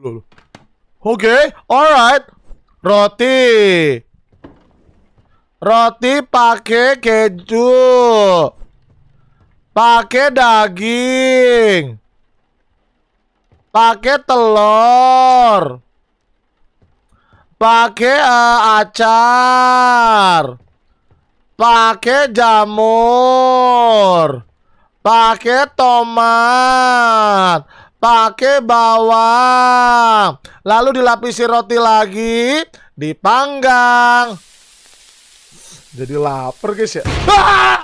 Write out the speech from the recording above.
Loh, loh. Oke, okay, alright. Roti. Roti pakai keju. Pakai daging. Pakai telur. Pakai uh, acar. Pakai jamur. Pakai tomat pakai bawang. Lalu dilapisi roti lagi, dipanggang. Jadi lapar guys ya. Ah!